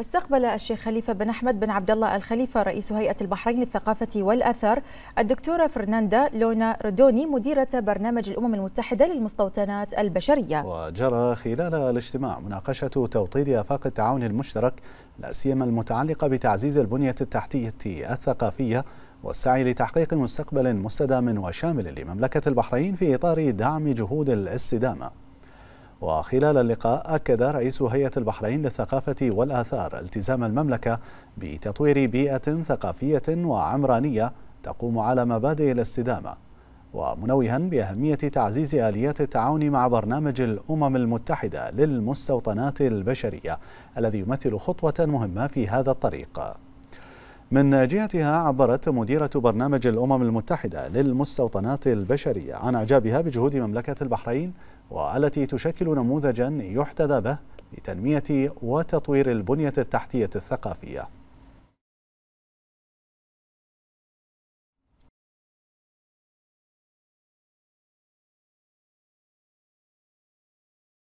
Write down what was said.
استقبل الشيخ خليفة بن أحمد بن عبد الله الخليفة رئيس هيئة البحرين للثقافة والأثر الدكتورة فرناندا لونا رودوني مديرة برنامج الأمم المتحدة للمستوطنات البشرية وجرى خلال الاجتماع مناقشة توطيد آفاق التعاون المشترك لا سيما المتعلقة بتعزيز البنية التحتية الثقافية والسعي لتحقيق مستقبل مستدام وشامل لمملكة البحرين في إطار دعم جهود الاستدامة وخلال اللقاء أكد رئيس هيئة البحرين للثقافة والآثار التزام المملكة بتطوير بيئة ثقافية وعمرانية تقوم على مبادئ الاستدامة ومنوها بأهمية تعزيز آليات التعاون مع برنامج الأمم المتحدة للمستوطنات البشرية الذي يمثل خطوة مهمة في هذا الطريق من جهتها عبرت مديرة برنامج الأمم المتحدة للمستوطنات البشرية عن إعجابها بجهود مملكة البحرين والتي تشكل نموذجا يحتذى به لتنمية وتطوير البنية التحتية الثقافية